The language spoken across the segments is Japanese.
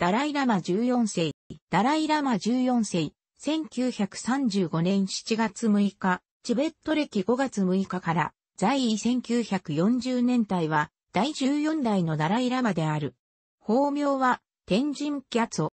ダライラマ14世、ダライラマ14世、1935年7月6日、チベット歴5月6日から、在位1940年代は、第14代のダライラマである。法名は、天神キャツオ。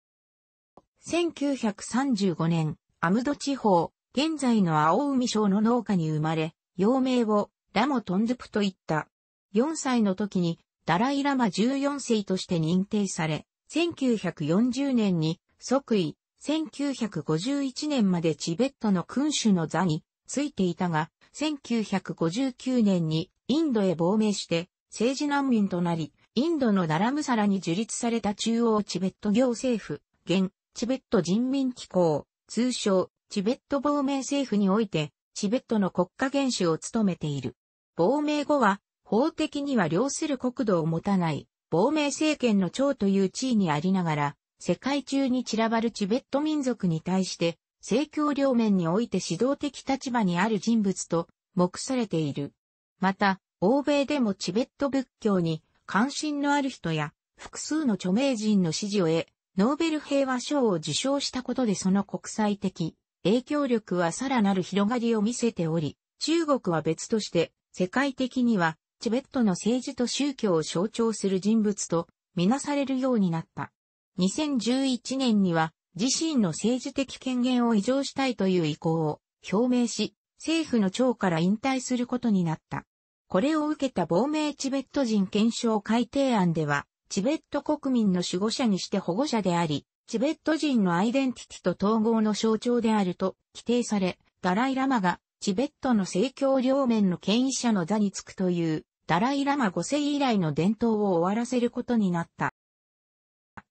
1935年、アムド地方、現在の青海省の農家に生まれ、幼名をラモトンズプと言った。4歳の時にダライラマ14世として認定され、1940年に即位、1951年までチベットの君主の座についていたが、1959年にインドへ亡命して政治難民となり、インドのナラムサラに樹立された中央チベット行政府、現、チベット人民機構、通称、チベット亡命政府において、チベットの国家元首を務めている。亡命後は、法的には領する国土を持たない、亡命政権の長という地位にありながら、世界中に散らばるチベット民族に対して、政教両面において指導的立場にある人物と目されている。また、欧米でもチベット仏教に関心のある人や複数の著名人の支持を得、ノーベル平和賞を受賞したことでその国際的影響力はさらなる広がりを見せており、中国は別として世界的にはチベットの政治と宗教を象徴する人物とみなされるようになった。2011年には自身の政治的権限を移譲したいという意向を表明し、政府の長から引退することになった。これを受けた亡命チベット人検証改定案では、チベット国民の守護者にして保護者であり、チベット人のアイデンティティと統合の象徴であると規定され、ダライラマがチベットの政教両面の権威者の座につくというダライラマ5世以来の伝統を終わらせることになった。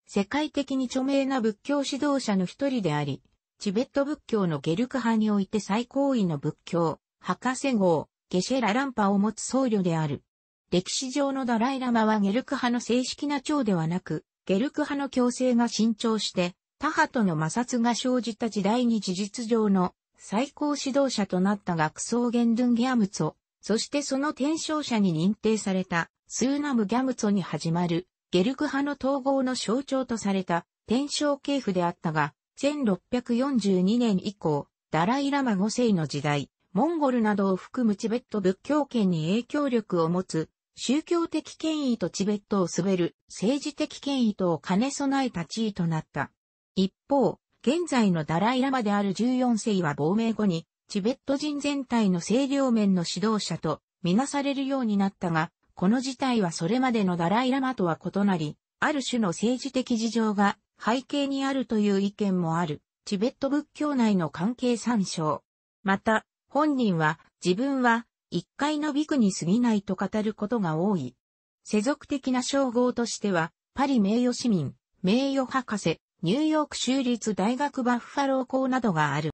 世界的に著名な仏教指導者の一人であり、チベット仏教のゲルク派において最高位の仏教、博士号、ゲシェラランパを持つ僧侶である。歴史上のダライラマはゲルク派の正式な長ではなく、ゲルク派の強制が伸長して、他派との摩擦が生じた時代に事実上の最高指導者となった学僧ゲンドゥンギアムツォ、そしてその転生者に認定された、スーナム・ギャムツォに始まる、ゲルク派の統合の象徴とされた、天正系譜であったが、1642年以降、ダライ・ラマ5世の時代、モンゴルなどを含むチベット仏教圏に影響力を持つ、宗教的権威とチベットを滑る政治的権威とを兼ね備えた地位となった。一方、現在のダライ・ラマである14世は亡命後にチベット人全体の清涼面の指導者とみなされるようになったが、この事態はそれまでのダライラマとは異なり、ある種の政治的事情が背景にあるという意見もある、チベット仏教内の関係参照。また、本人は自分は一回のビクに過ぎないと語ることが多い。世俗的な称号としては、パリ名誉市民、名誉博士、ニューヨーク州立大学バッファロー校などがある。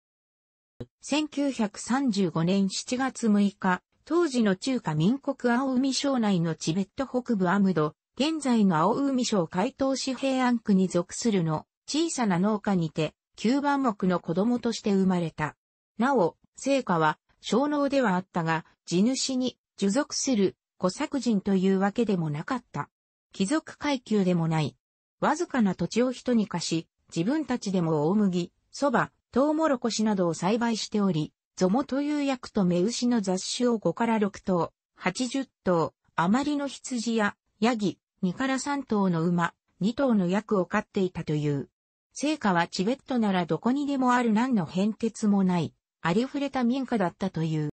1935年7月6日、当時の中華民国青海省内のチベット北部アムド、現在の青海省海東市平安区に属するの、小さな農家にて、9番目の子供として生まれた。なお、聖火は、小農ではあったが、地主に、受属する、小作人というわけでもなかった。貴族階級でもない。わずかな土地を人に貸し、自分たちでも大麦、蕎麦、トウモロコシなどを栽培しており、ゾモという役と目牛の雑種を5から6頭、80頭、余りの羊や、ヤギ、2から3頭の馬、2頭の役を飼っていたという。成果はチベットならどこにでもある何の変哲もない、ありふれた民家だったという。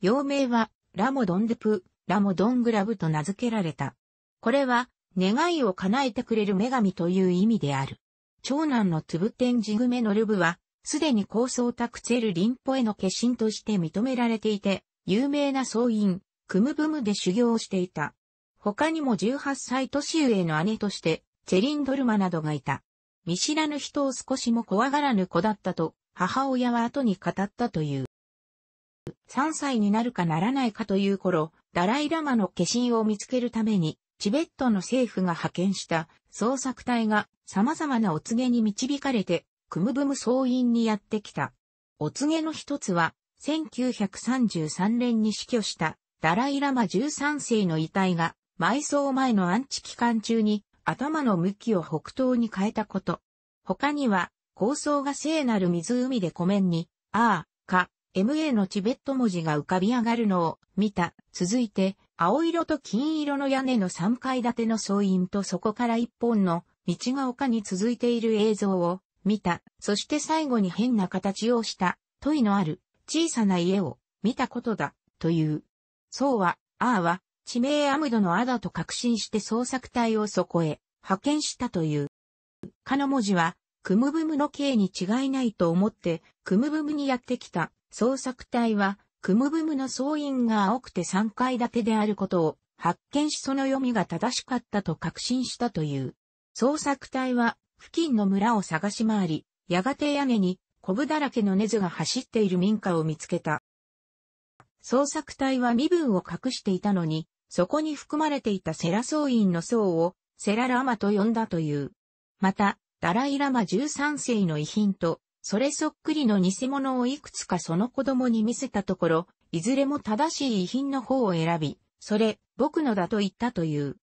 幼名は、ラモドンデプ、ラモドングラブと名付けられた。これは、願いを叶えてくれる女神という意味である。長男のトゥブテンジグメノルブは、すでに高層タクツェル・リンポへの化身として認められていて、有名な僧院、クムブムで修行をしていた。他にも18歳年上の姉として、チェリンドルマなどがいた。見知らぬ人を少しも怖がらぬ子だったと、母親は後に語ったという。3歳になるかならないかという頃、ダライラマの化身を見つけるために、チベットの政府が派遣した捜索隊が様々なお告げに導かれてクムブム総院にやってきた。お告げの一つは、1933年に死去したダライラマ13世の遺体が埋葬前の安置期間中に頭の向きを北東に変えたこと。他には、構想が聖なる湖で湖面に、ああ、か、MA のチベット文字が浮かび上がるのを見た。続いて、青色と金色の屋根の3階建ての総院とそこから一本の道が丘に続いている映像を見た、そして最後に変な形をした、問いのある、小さな家を、見たことだ、という。そうは、ああは、地名アムドのアだと確信して捜索隊をそこへ、派遣したという。かの文字は、クムブムの刑に違いないと思って、クムブムにやってきた、捜索隊は、クムブムの総員が青くて3階建てであることを、発見しその読みが正しかったと確信したという。捜索隊は付近の村を探し回り、やがて屋根に、コブだらけの根津が走っている民家を見つけた。捜索隊は身分を隠していたのに、そこに含まれていたセラ僧院の僧を、セララマと呼んだという。また、ダライラマ13世の遺品と、それそっくりの偽物をいくつかその子供に見せたところ、いずれも正しい遺品の方を選び、それ、僕のだと言ったという。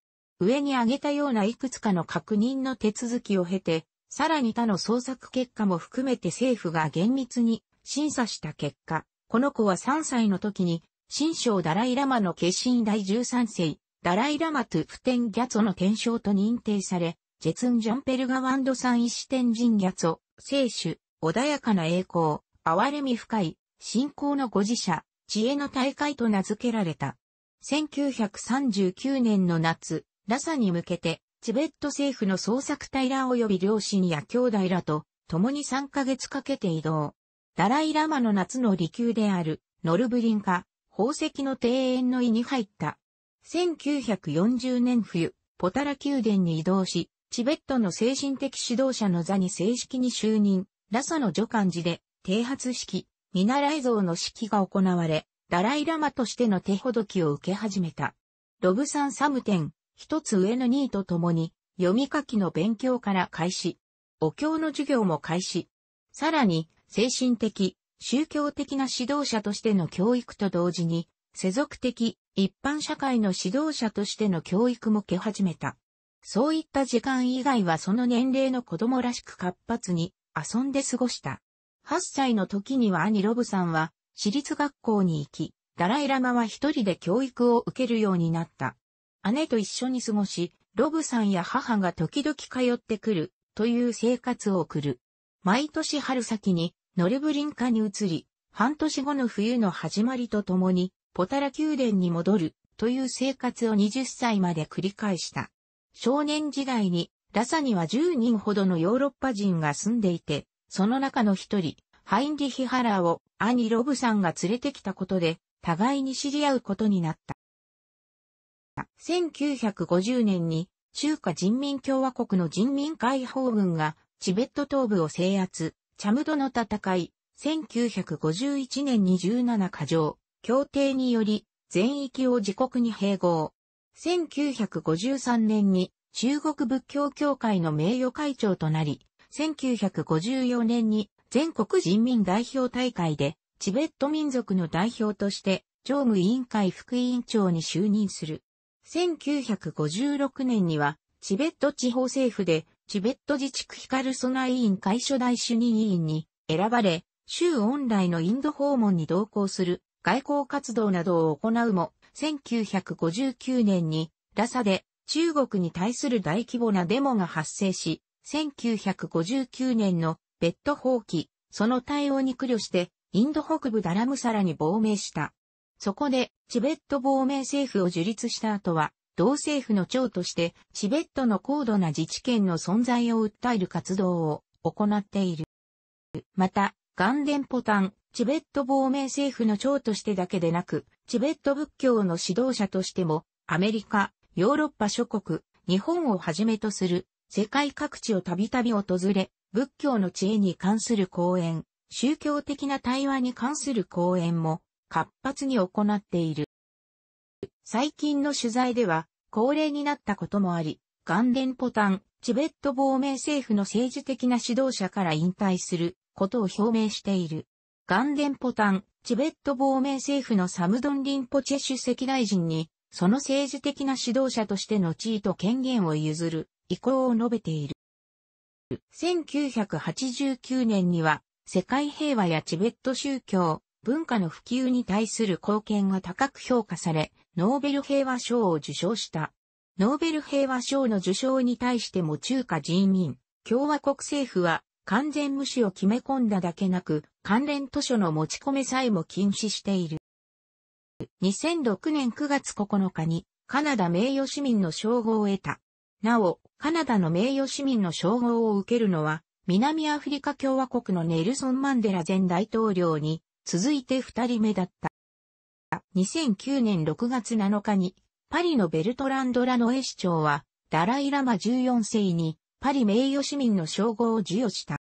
上に挙げたようないくつかの確認の手続きを経て、さらに他の捜索結果も含めて政府が厳密に審査した結果、この子は3歳の時に、新章ダライラマの化身第13世、ダライラマトゥフテンギャツォの天章と認定され、ジェツンジョンペルガワンドサン一シ天神ギャツォ、聖主、穏やかな栄光、哀れみ深い、信仰のご自社、知恵の大会と名付けられた。1939年の夏、ラサに向けて、チベット政府の捜索隊ら及び両親や兄弟らと、共に3ヶ月かけて移動。ダライラマの夏の離宮である、ノルブリンカ、宝石の庭園の意に入った。1940年冬、ポタラ宮殿に移動し、チベットの精神的指導者の座に正式に就任、ラサの助官寺で、啓発式、見習い像の式が行われ、ダライラマとしての手ほどきを受け始めた。ロブサン・サムテン、一つ上の2位と共に、読み書きの勉強から開始。お経の授業も開始。さらに、精神的、宗教的な指導者としての教育と同時に、世俗的、一般社会の指導者としての教育も受け始めた。そういった時間以外はその年齢の子供らしく活発に遊んで過ごした。8歳の時には兄ロブさんは私立学校に行き、ダライラマは一人で教育を受けるようになった。姉と一緒に過ごし、ロブさんや母が時々通ってくる、という生活を送る。毎年春先に、ノルブリンカに移り、半年後の冬の始まりとともに、ポタラ宮殿に戻る、という生活を20歳まで繰り返した。少年時代に、ラサには10人ほどのヨーロッパ人が住んでいて、その中の一人、ハインリヒ・ハラーを兄ロブさんが連れてきたことで、互いに知り合うことになった。1950年に中華人民共和国の人民解放軍がチベット東部を制圧、チャムドの戦い、1951年に17過条、協定により全域を自国に併合。1953年に中国仏教協会の名誉会長となり、1954年に全国人民代表大会でチベット民族の代表として常務委員会副委員長に就任する。1956年には、チベット地方政府で、チベット自治区ヒカルソナ委員会初代主任委員に選ばれ、州恩来のインド訪問に同行する外交活動などを行うも、1959年にラサで中国に対する大規模なデモが発生し、1959年のベッド放棄、その対応に苦慮して、インド北部ダラムサラに亡命した。そこで、チベット亡命政府を樹立した後は、同政府の長として、チベットの高度な自治権の存在を訴える活動を行っている。また、ガンデンポタン、チベット亡命政府の長としてだけでなく、チベット仏教の指導者としても、アメリカ、ヨーロッパ諸国、日本をはじめとする、世界各地をたびたび訪れ、仏教の知恵に関する講演、宗教的な対話に関する講演も活発に行っている。最近の取材では、高齢になったこともあり、デンポタン、チベット亡命政府の政治的な指導者から引退することを表明している。デンポタン、チベット亡命政府のサムドン・リンポチェ主席大臣に、その政治的な指導者としての地位と権限を譲る意向を述べている。1989年には、世界平和やチベット宗教、文化の普及に対する貢献が高く評価され、ノーベル平和賞を受賞した。ノーベル平和賞の受賞に対しても中華人民、共和国政府は完全無視を決め込んだだけなく、関連図書の持ち込めさえも禁止している。2006年9月9日にカナダ名誉市民の称号を得た。なお、カナダの名誉市民の称号を受けるのは、南アフリカ共和国のネルソン・マンデラ前大統領に続いて二人目だった。2009年6月7日に、パリのベルトランド・ラノエ市長は、ダライ・ラマ14世に、パリ名誉市民の称号を授与した。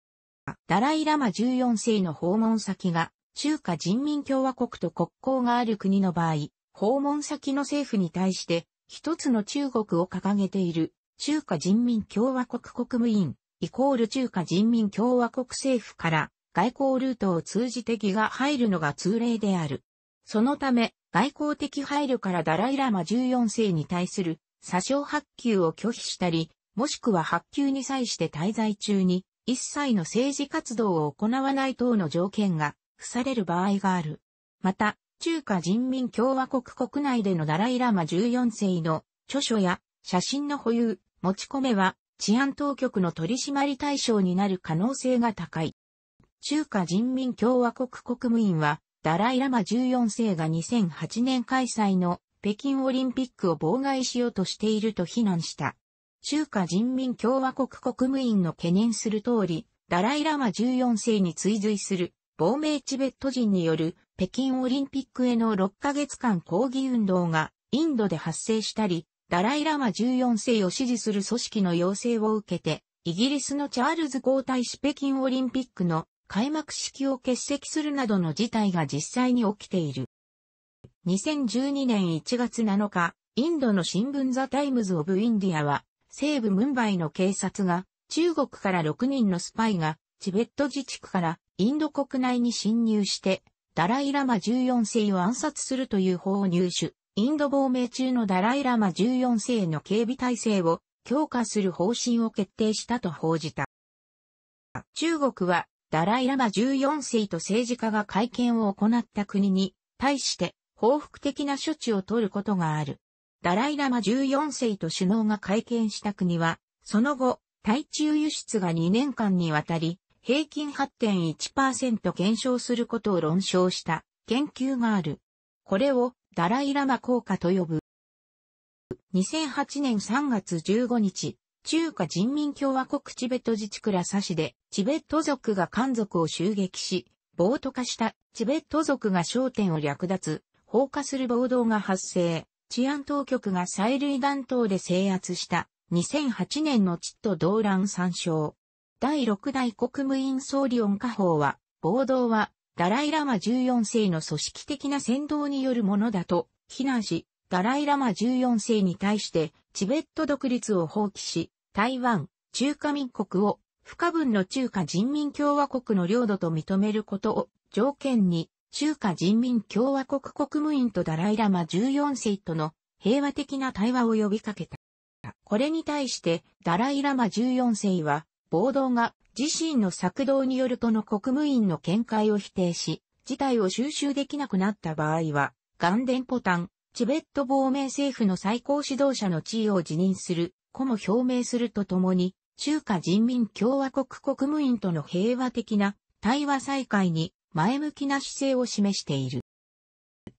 ダライ・ラマ14世の訪問先が、中華人民共和国と国交がある国の場合、訪問先の政府に対して、一つの中国を掲げている、中華人民共和国国務院、イコール中華人民共和国政府から、外交ルートを通じて義が入るのが通例である。そのため、外交的配慮からダライラマ14世に対する詐称発給を拒否したり、もしくは発給に際して滞在中に一切の政治活動を行わない等の条件が付される場合がある。また、中華人民共和国国内でのダライラマ14世の著書や写真の保有、持ち込めは治安当局の取締り対象になる可能性が高い。中華人民共和国国務院は、ダライラマ14世が2008年開催の北京オリンピックを妨害しようとしていると非難した。中華人民共和国国務院の懸念する通り、ダライラマ14世に追随する亡命チベット人による北京オリンピックへの6ヶ月間抗議運動がインドで発生したり、ダライラマ14世を支持する組織の要請を受けて、イギリスのチャールズ皇太子北京オリンピックの開幕式を欠席するなどの事態が実際に起きている。2012年1月7日、インドの新聞ザ・タイムズ・オブ・インディアは、西部ムンバイの警察が、中国から6人のスパイが、チベット自治区からインド国内に侵入して、ダライラマ14世を暗殺するという法を入手、インド亡命中のダライラマ14世の警備体制を強化する方針を決定したと報じた。中国はダライラマ14世と政治家が会見を行った国に対して報復的な処置を取ることがある。ダライラマ14世と首脳が会見した国は、その後、対中輸出が2年間にわたり、平均8.1%減少することを論証した研究がある。これをダライラマ効果と呼ぶ。2008年3月15日、中華人民共和国チベット自治区ラサ市で、チベット族が漢族を襲撃し、暴徒化したチベット族が商店を略奪、放火する暴動が発生、治安当局が催涙弾等で制圧した2008年のチット動乱参照。第6代国務院総理音。家法は、暴動は、ダライラマ14世の組織的な扇動によるものだと、非難し、ダライラマ14世に対して、チベット独立を放棄し、台湾、中華民国を不可分の中華人民共和国の領土と認めることを条件に中華人民共和国国務院とダライラマ14世との平和的な対話を呼びかけた。これに対してダライラマ14世は暴動が自身の策動によるとの国務院の見解を否定し、事態を収集できなくなった場合は、ガンデンポタン、チベット亡命政府の最高指導者の地位を辞任するこも表明するとともに、中華人民共和国国務院との平和的な対話再開に前向きな姿勢を示している。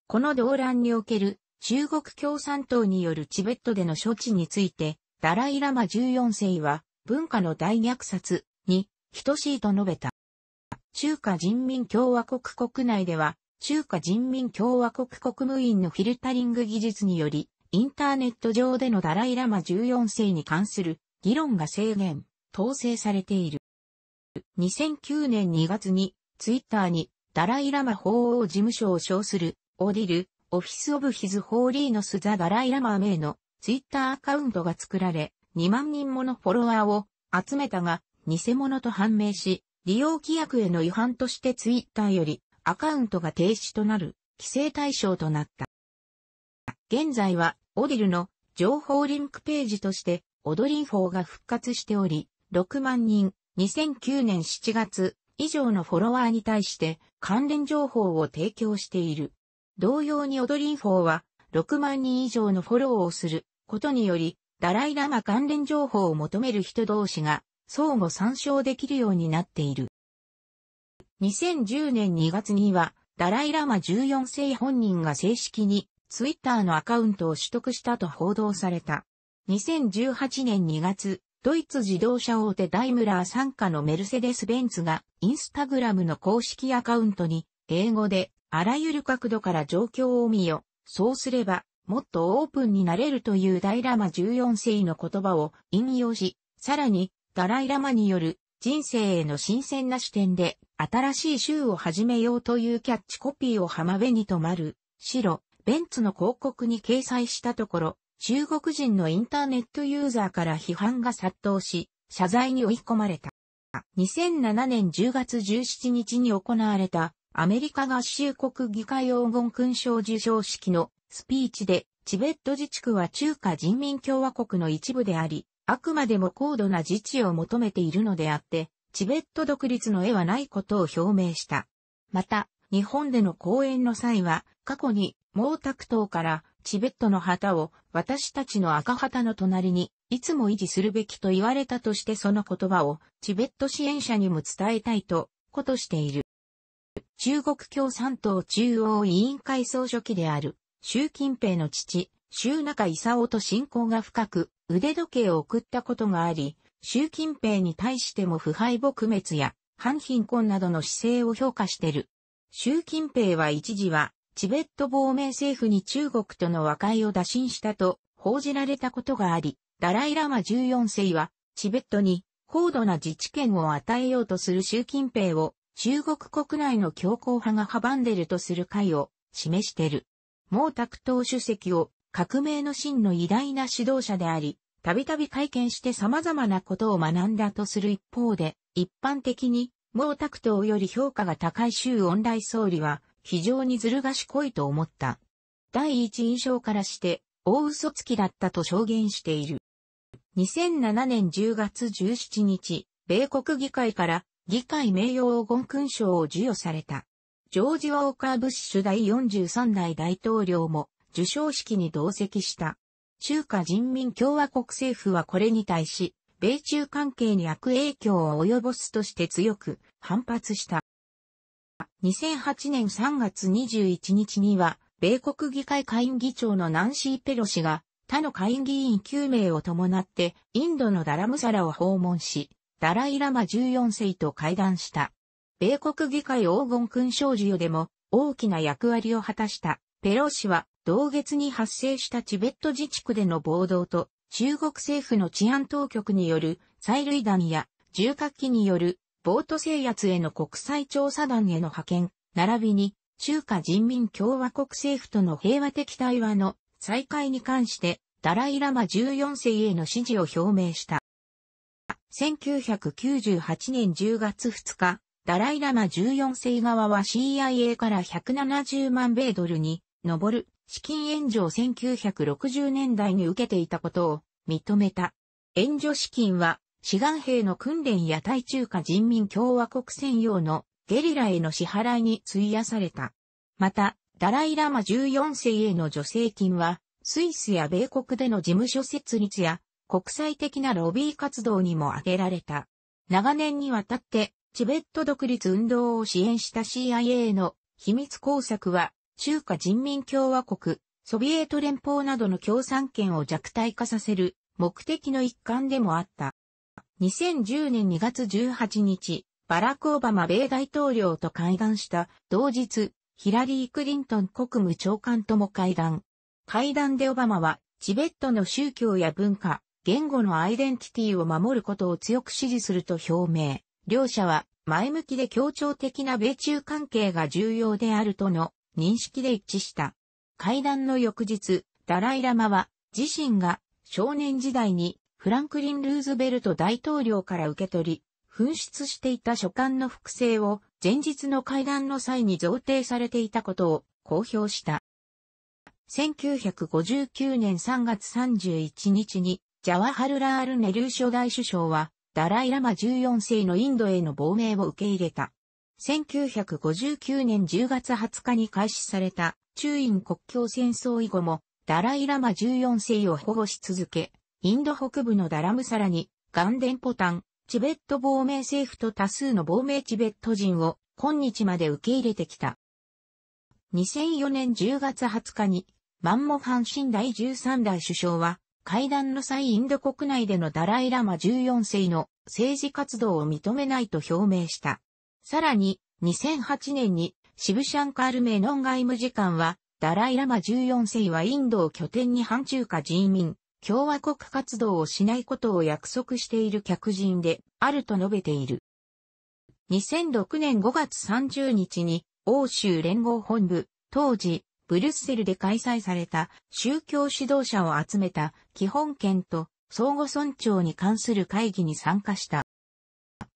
この動乱における中国共産党によるチベットでの処置について、ダライラマ14世は文化の大虐殺に等しいと述べた。中華人民共和国国内では、中華人民共和国国務院のフィルタリング技術により、インターネット上でのダライラマ14世に関する議論が制限、統制されている。2009年2月にツイッターにダライラマ法王事務所を称するオディル、オフィスオブヒズホーリーのスザダライラマ名のツイッターアカウントが作られ、2万人ものフォロワーを集めたが、偽物と判明し、利用規約への違反としてツイッターよりアカウントが停止となる規制対象となった。現在は、オディルの情報リンクページとして、オドリンフォーが復活しており、6万人、2009年7月以上のフォロワーに対して関連情報を提供している。同様にオドリンフォーは6万人以上のフォローをすることにより、ダライラマ関連情報を求める人同士が相互参照できるようになっている。2010年2月には、ダライラマ14世本人が正式にツイッターのアカウントを取得したと報道された。2018年2月、ドイツ自動車大手ダイムラー参加のメルセデス・ベンツが、インスタグラムの公式アカウントに、英語で、あらゆる角度から状況を見よ、そうすれば、もっとオープンになれるというダイラマ14世の言葉を引用し、さらに、ダライラマによる人生への新鮮な視点で新しい週を始めようというキャッチコピーを浜辺に止まる、白、ベンツの広告に掲載したところ、中国人のインターネットユーザーから批判が殺到し、謝罪に追い込まれた。2007年10月17日に行われたアメリカ合衆国議会黄金勲章受賞式のスピーチで、チベット自治区は中華人民共和国の一部であり、あくまでも高度な自治を求めているのであって、チベット独立の絵はないことを表明した。また、日本での講演の際は、過去に毛沢東からチベットの旗を私たちの赤旗の隣にいつも維持するべきと言われたとしてその言葉をチベット支援者にも伝えたいと、ことしている。中国共産党中央委員会総書記である、習近平の父、習中勲と親交が深く、腕時計を送ったことがあり、習近平に対しても腐敗撲滅や、反貧困などの姿勢を評価してる。習近平は一時は、チベット亡命政府に中国との和解を打診したと報じられたことがあり、ダライラマ14世は、チベットに高度な自治権を与えようとする習近平を中国国内の強硬派が阻んでるとする会を示してる。毛沢東主席を革命の真の偉大な指導者であり、たびたび会見して様々なことを学んだとする一方で、一般的に毛沢東より評価が高い周恩来総理は、非常にずる賢いと思った。第一印象からして、大嘘つきだったと証言している。2007年10月17日、米国議会から議会名誉黄金勲章を授与された。ジョージ・ウォーカー・ブッシュ第43代大統領も受賞式に同席した。中華人民共和国政府はこれに対し、米中関係に悪影響を及ぼすとして強く反発した。2008年3月21日には、米国議会下院議長のナンシー・ペロシが、他の下院議員9名を伴って、インドのダラムサラを訪問し、ダライラマ14世と会談した。米国議会黄金勲章授与でも大きな役割を果たしたペロシは同月に発生したチベット自治区での暴動と中国政府の治安当局による催涙弾や重火器によるボート制圧への国際調査団への派遣、並びに中華人民共和国政府との平和的対話の再開に関してダライラマ14世への支持を表明した。1998年10月2日、ダライラマ14世側は CIA から170万米ドルに上る資金援助を1960年代に受けていたことを認めた。援助資金は志願兵の訓練や対中華人民共和国専用のゲリラへの支払いに費やされた。また、ダライラマ14世への助成金は、スイスや米国での事務所設立や国際的なロビー活動にも挙げられた。長年にわたってチベット独立運動を支援した CIA の秘密工作は中華人民共和国、ソビエト連邦などの共産権を弱体化させる目的の一環でもあった。2010年2月18日、バラク・オバマ米大統領と会談した同日、ヒラリー・クリントン国務長官とも会談。会談でオバマは、チベットの宗教や文化、言語のアイデンティティを守ることを強く支持すると表明。両者は、前向きで協調的な米中関係が重要であるとの認識で一致した。会談の翌日、ダライラマは、自身が少年時代にフランクリン・ルーズベルト大統領から受け取り、紛失していた書簡の複製を前日の会談の際に贈呈されていたことを公表した。1959年3月31日にジャワハルラール・ネルー初代首相はダライ・ラマ14世のインドへの亡命を受け入れた。1959年10月20日に開始された中印国境戦争以後もダライ・ラマ14世を保護し続け、インド北部のダラムサラに、ガンデンポタン、チベット亡命政府と多数の亡命チベット人を今日まで受け入れてきた。2004年10月20日に、マンモァン新第13代首相は、会談の際インド国内でのダライラマ14世の政治活動を認めないと表明した。さらに、2008年に、シブシャンカール・メノン外務次官は、ダライラマ14世はインドを拠点に反中華人民、共和国活動をしないことを約束している客人であると述べている。2006年5月30日に欧州連合本部、当時、ブリュッセルで開催された宗教指導者を集めた基本権と相互尊重に関する会議に参加した。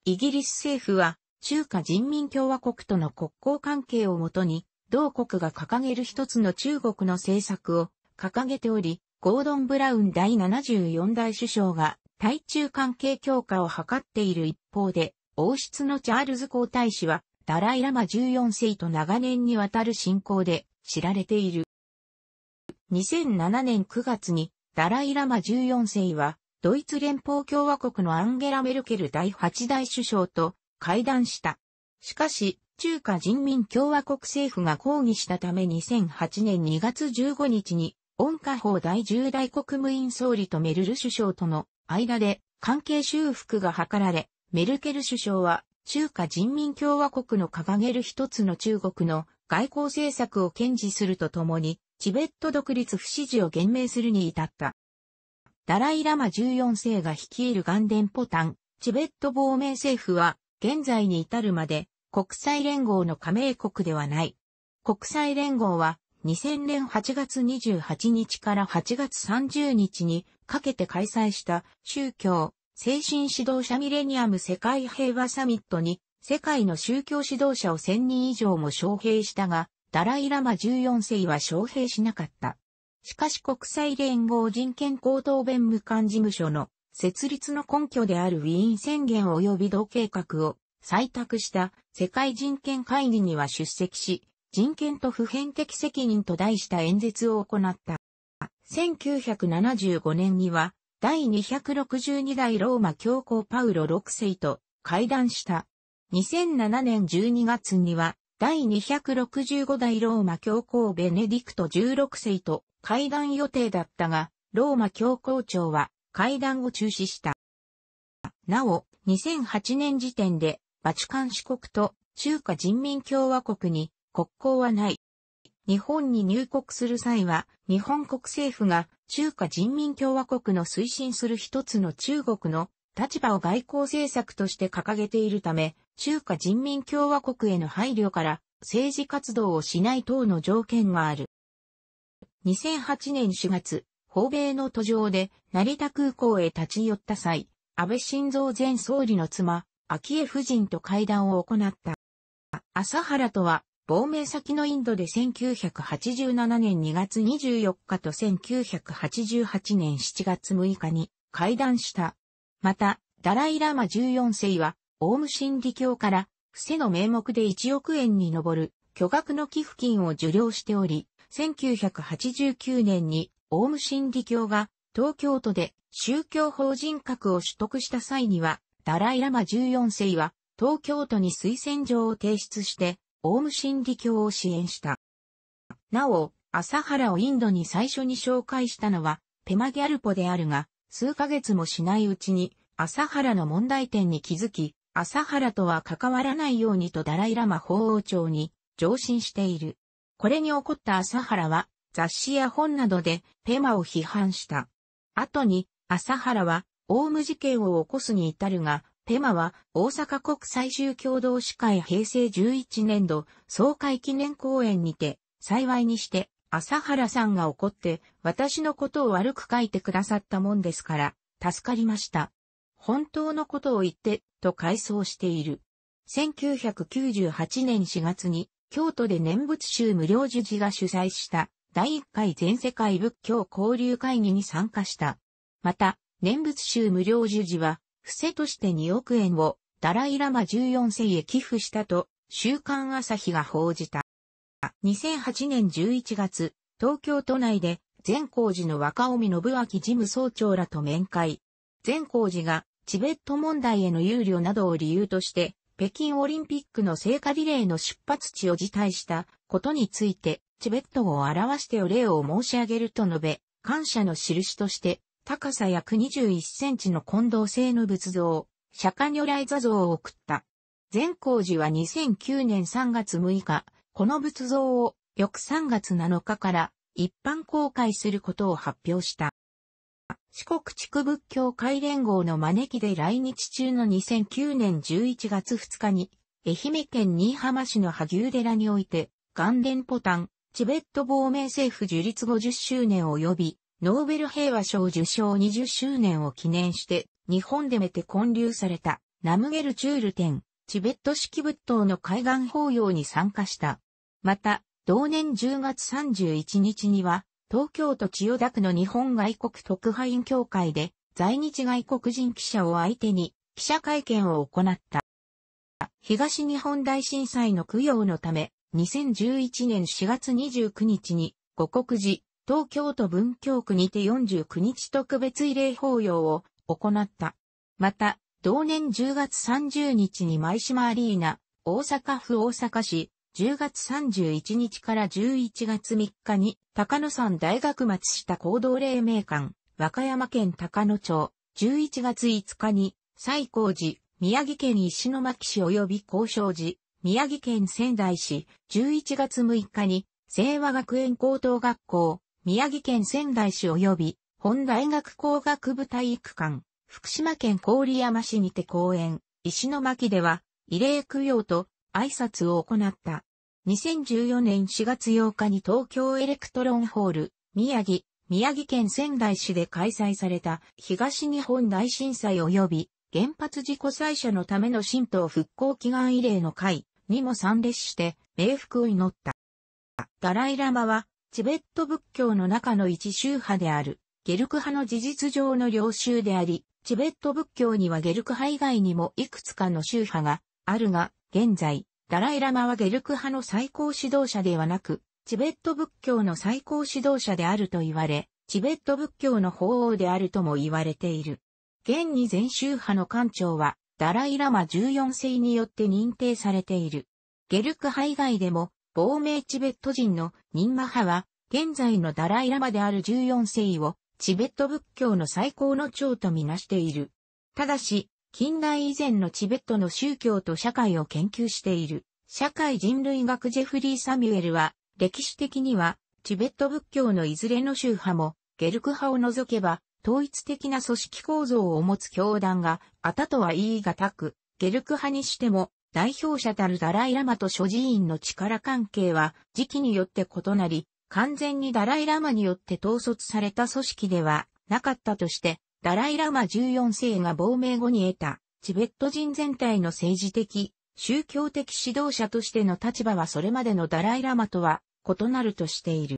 イギリス政府は中華人民共和国との国交関係をもとに同国が掲げる一つの中国の政策を掲げており、ゴードン・ブラウン第74代首相が対中関係強化を図っている一方で、王室のチャールズ皇太子は、ダライラマ14世と長年にわたる信仰で知られている。2007年9月に、ダライラマ14世は、ドイツ連邦共和国のアンゲラ・メルケル第8代首相と会談した。しかし、中華人民共和国政府が抗議したため2008年2月15日に温家宝第10代国務院総理とメルル首相との間で関係修復が図られ、メルケル首相は中華人民共和国の掲げる一つの中国の外交政策を堅持するとともに、チベット独立不支持を言明するに至った。ダライラマ14世が率いるガンデンポタン、チベット亡命政府は、現在に至るまで、国際連合の加盟国ではない。国際連合は、2000年8月28日から8月30日にかけて開催した宗教、精神指導者ミレニアム世界平和サミットに世界の宗教指導者を1000人以上も招聘したが、ダライラマ14世は招聘しなかった。しかし国際連合人権高等弁務官事務所の設立の根拠であるウィーン宣言及び同計画を採択した世界人権会議には出席し、人権と普遍的責任と題した演説を行った。1975年には、第262代ローマ教皇パウロ6世と会談した。2007年12月には、第265代ローマ教皇ベネディクト16世と会談予定だったが、ローマ教皇庁は会談を中止した。なお、2008年時点で、バチカン市国と中華人民共和国に国交はない。日本に入国する際は、日本国政府が中華人民共和国の推進する一つの中国の立場を外交政策として掲げているため、中華人民共和国への配慮から政治活動をしない等の条件がある。2008年4月、訪米の途上で成田空港へ立ち寄った際、安倍晋三前総理の妻、昭恵夫人と会談を行った。朝原とは亡命先のインドで1987年2月24日と1988年7月6日に会談した。また、ダライラマ14世は、オウム真理教から、伏せの名目で1億円に上る巨額の寄付金を受領しており、1989年にオウム真理教が東京都で宗教法人格を取得した際には、ダライラマ14世は東京都に推薦状を提出して、オウム真理教を支援した。なお、朝原をインドに最初に紹介したのは、ペマギャルポであるが、数ヶ月もしないうちに、朝原の問題点に気づき、朝原とは関わらないようにとダライラマ法王庁に上申している。これに怒った朝原は、雑誌や本などでペマを批判した。後に、朝原は、オウム事件を起こすに至るが、ペマは大阪国際宗教同司会平成11年度総会記念公演にて、幸いにして朝原さんが怒って私のことを悪く書いてくださったもんですから助かりました。本当のことを言ってと回想している。1998年4月に京都で念仏宗無料樹寺が主催した第1回全世界仏教交流会議に参加した。また、念仏宗無料樹寺は伏せとして2億円をダライラマ14世へ寄付したと、週刊朝日が報じた。2008年11月、東京都内で善光寺の若尾信明事務総長らと面会。善光寺がチベット問題への憂慮などを理由として、北京オリンピックの聖火リレーの出発地を辞退したことについて、チベットを表してお礼を申し上げると述べ、感謝の印として、高さ約21センチの混同性の仏像、釈迦如来座像を送った。善光寺は2009年3月6日、この仏像を翌3月7日から一般公開することを発表した。四国地区仏教会連合の招きで来日中の2009年11月2日に、愛媛県新居浜市の萩生寺において、元連ポタン、チベット亡命政府樹立50周年及び、ノーベル平和賞受賞20周年を記念して、日本でめて建立された、ナムゲルチュール展、チベット式仏塔の海岸法要に参加した。また、同年10月31日には、東京都千代田区の日本外国特派員協会で、在日外国人記者を相手に、記者会見を行った。東日本大震災の供養のため、2011年4月29日に、五国寺、東京都文京区にて49日特別慰霊法要を行った。また、同年10月30日に舞島アリーナ、大阪府大阪市、10月31日から11月3日に、高野山大学松下行動霊明館、和歌山県高野町、11月5日に、西高寺、宮城県石巻市及び高渉寺、宮城県仙台市、11月6日に、清和学園高等学校、宮城県仙台市及び、本大学工学部体育館、福島県郡山市にて公演、石巻では、慰霊供養と挨拶を行った。2014年4月8日に東京エレクトロンホール、宮城、宮城県仙台市で開催された東日本大震災及び原発事故災者のための神道復興祈願慰霊の会にも参列して冥福を祈った。ダライラマはチベット仏教の中の一宗派である、ゲルク派の事実上の領州であり、チベット仏教にはゲルク派以外にもいくつかの宗派があるが、現在、ダライラマはゲルク派の最高指導者ではなく、チベット仏教の最高指導者であると言われ、チベット仏教の法王であるとも言われている。現に全宗派の官庁は、ダライラマ14世によって認定されている。ゲルク派以外でも、亡命チベット人のニンマ派は、現在のダライラマである14世を、チベット仏教の最高の長とみなしている。ただし、近代以前のチベットの宗教と社会を研究している、社会人類学ジェフリー・サミュエルは、歴史的には、チベット仏教のいずれの宗派も、ゲルク派を除けば、統一的な組織構造を持つ教団があったとは言い難く、ゲルク派にしても代表者たるダライラマと諸寺院の力関係は時期によって異なり、完全にダライラマによって統率された組織ではなかったとして、ダライラマ14世が亡命後に得たチベット人全体の政治的、宗教的指導者としての立場はそれまでのダライラマとは異なるとしている。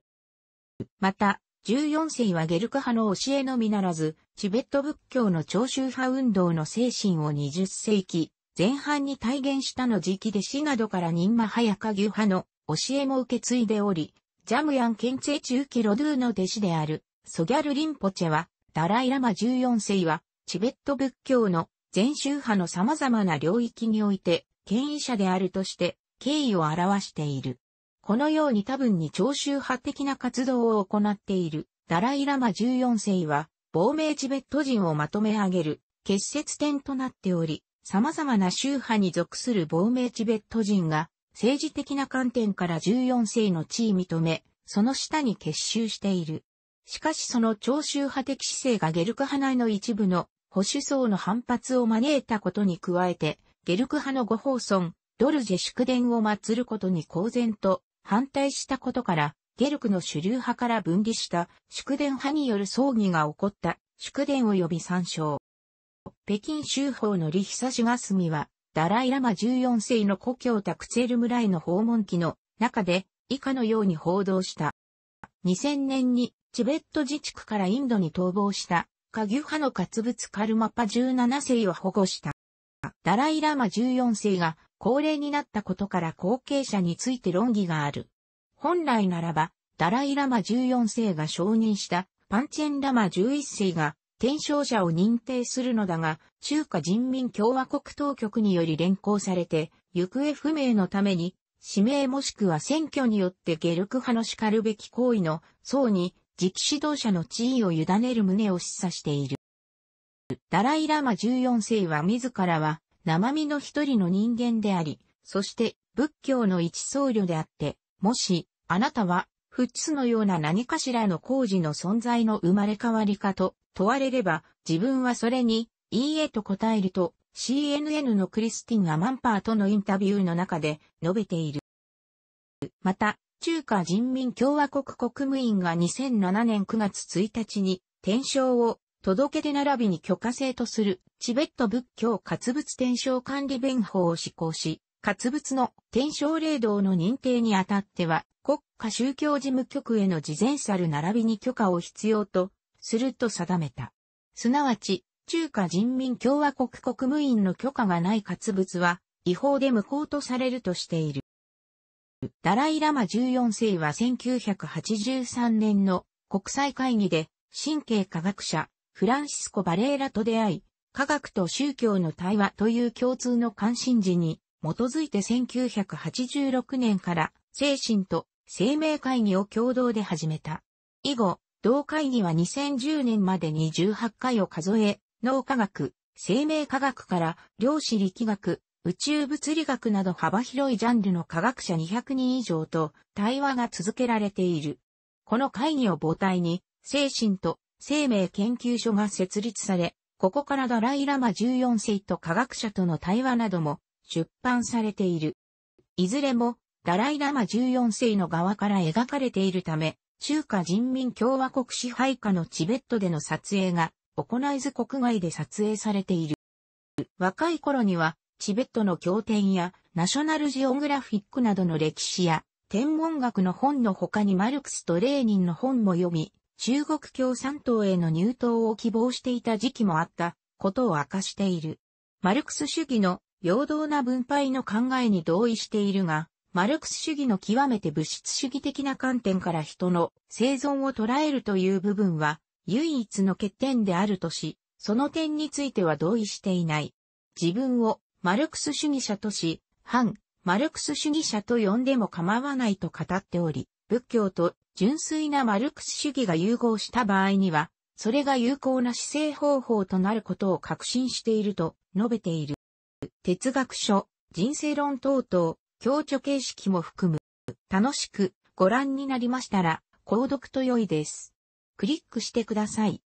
また、14世はゲルク派の教えのみならず、チベット仏教の長州派運動の精神を20世紀前半に体現したの時期で死などから任派派や下牛派の教えも受け継いでおり、ジャムヤン県政中期ロドゥの弟子である、ソギャルリンポチェは、ダライラマ14世は、チベット仏教の全宗派の様々な領域において、権威者であるとして、敬意を表している。このように多分に長州派的な活動を行っている、ダライラマ14世は、亡命チベット人をまとめ上げる、結節点となっており、様々な宗派に属する亡命チベット人が、政治的な観点から14世の地位認め、その下に結集している。しかしその長州派的姿勢がゲルク派内の一部の保守層の反発を招いたことに加えて、ゲルク派のご法尊、ドルジェ祝電を祀ることに公然と反対したことから、ゲルクの主流派から分離した祝電派による葬儀が起こった祝電を呼び参照。北京州法の李久志が住みは、ダライラマ14世の故郷タクツェル村への訪問記の中で以下のように報道した。2000年にチベット自治区からインドに逃亡したカギュ派の活物カルマパ17世を保護した。ダライラマ14世が高齢になったことから後継者について論議がある。本来ならば、ダライラマ14世が承認したパンチェンラマ11世が転生者を認定するのだが、中華人民共和国当局により連行されて、行方不明のために、指名もしくは選挙によって下力派の叱るべき行為の層に、直指導者の地位を委ねる旨を示唆している。ダライラマ14世は自らは、生身の一人の人間であり、そして仏教の一僧侶であって、もし、あなたは、フッツのような何かしらの工事の存在の生まれ変わりかと問われれば、自分はそれに、いいえと答えると、CNN のクリスティン・アマンパーとのインタビューの中で述べている。また、中華人民共和国国務院が2007年9月1日に、転生を届け出並びに許可制とするチベット仏教活物転生管理弁法を施行し、活物の転生霊道の認定にあたっては、国家宗教事務局への事前猿並びに許可を必要とすると定めた。すなわち、中華人民共和国国務院の許可がない活物は、違法で無効とされるとしている。ダライラマ14世は1983年の国際会議で神経科学者フランシスコ・バレーラと出会い、科学と宗教の対話という共通の関心事に基づいて1986年から精神と生命会議を共同で始めた。以後、同会議は2010年までに18回を数え、脳科学、生命科学から量子力学、宇宙物理学など幅広いジャンルの科学者200人以上と対話が続けられている。この会議を母体に、精神と生命研究所が設立され、ここからダライラマ14世と科学者との対話なども出版されている。いずれも、ダライラマ14世の側から描かれているため、中華人民共和国支配下のチベットでの撮影が、行いず国外で撮影されている。若い頃には、チベットの経典や、ナショナルジオグラフィックなどの歴史や、天文学の本の他にマルクスとレーニンの本も読み、中国共産党への入党を希望していた時期もあったことを明かしている。マルクス主義の陽動な分配の考えに同意しているが、マルクス主義の極めて物質主義的な観点から人の生存を捉えるという部分は唯一の欠点であるとし、その点については同意していない。自分をマルクス主義者とし、反マルクス主義者と呼んでも構わないと語っており、仏教と純粋なマルクス主義が融合した場合には、それが有効な姿勢方法となることを確信していると述べている。哲学書、人生論等々、強著形式も含む。楽しくご覧になりましたら、購読と良いです。クリックしてください。